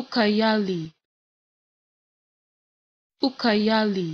Ukayali Ukayali